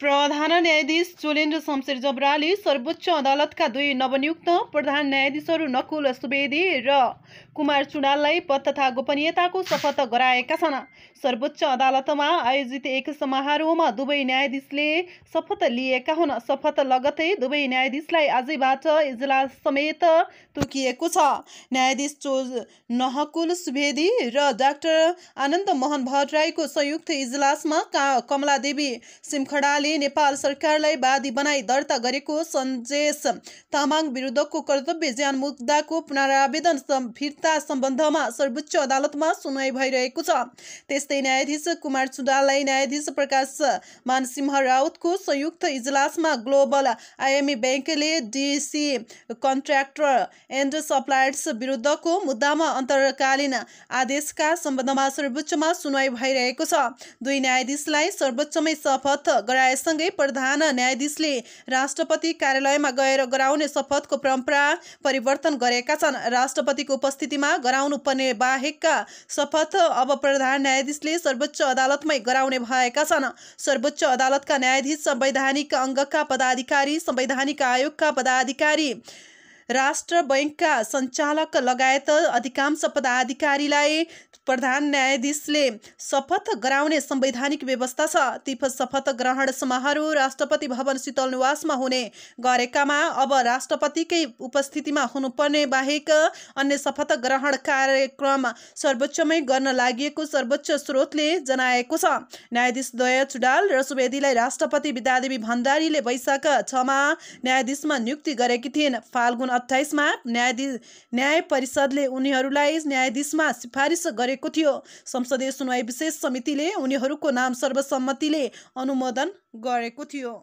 प्रधान न्यायाधीश चोलेन्द्र शमशेर जबराले सर्वोच्च अदालतका दुई नवनियुक्त प्रधान न्यायाधीशहरू नकुल सुवेदी र कुमार चुनाललाई पद तथा गोपनीयताको शपथ गराएका छन् सर्वोच्च अदालतमा आयोजित एक समारोहमा दुवै न्यायाधीशले शपथ लिएका हुन् शपथ लगतै दुवै न्यायाधीशलाई आजैबाट इजलास समेत तोकिएको छ न्यायाधीश चो नहकुल सुवेदी र डाक्टर आनन्द मोहन भट्टराईको संयुक्त इजलासमा का कमलादेवी सिमखडाले नेपाल सरकारलाई वादी बनाई दर्ता गरेको सन्जेश तामाङ विरुद्धको कर्तव्य ज्यान मुद्दाको पुनरावेदन फिर्ता सम्बन्धमा सर्वोच्च अदालतमा सुनवाई भइरहेको छ त्यस्तै न्यायाधीश कुमार चुडाललाई न्यायाधीश प्रकाश मानसिंह राउतको संयुक्त इजलासमा ग्लोबल आइएमई ब्याङ्कले डिसी कन्ट्र्याक्टर एन्ड सप्लायर्स विरुद्धको मुद्दामा अन्तरकालीन आदेशका सम्बन्धमा सर्वोच्चमा सुनवाई भइरहेको छ दुई न्यायाधीशलाई सर्वोच्चमै शपथ गराए सँगै प्रधान न्यायाधीशले राष्ट्रपति कार्यालयमा गएर गराउने शपथको परम्परा परिवर्तन गरेका छन् राष्ट्रपतिको उपस्थितिमा गराउनुपर्ने बाहेकका शपथ अब प्रधान न्यायाधीशले सर्वोच्च अदालतमै गराउने भएका छन् सर्वोच्च अदालतका न्यायाधीश संवैधानिक अङ्गका पदाधिकारी संवैधानिक आयोगका पदाधिकारी राष्ट्र बैङ्कका सञ्चालक लगायत अधिकांश पदाधिकारीलाई प्रधान न्यायाधीशले शपथ गराउने संवैधानिक व्यवस्था छ ती शपथ ग्रहण समारोह राष्ट्रपति भवन शीतल निवासमा हुने गरेकामा अब राष्ट्रपतिकै उपस्थितिमा हुनुपर्ने बाहेक अन्य शपथ ग्रहण कार्यक्रम सर्वोच्चमै गर्न लागि सर्वोच्च स्रोतले जनाएको छ न्यायाधीश द्वय चुडाल र सुवेदीलाई राष्ट्रपति विद्यादेवी भण्डारीले वैशाख छमा न्यायाधीशमा नियुक्ति गरेकी थिइन् फाल्गुन अठाइसमा न्यायाधीश न्याय परिषदले उनीहरूलाई न्यायाधीशमा सिफारिस गरेको थियो संसदीय सुनवाई विशेष समितिले उनीहरूको नाम सर्वसम्मतिले अनुमोदन गरेको थियो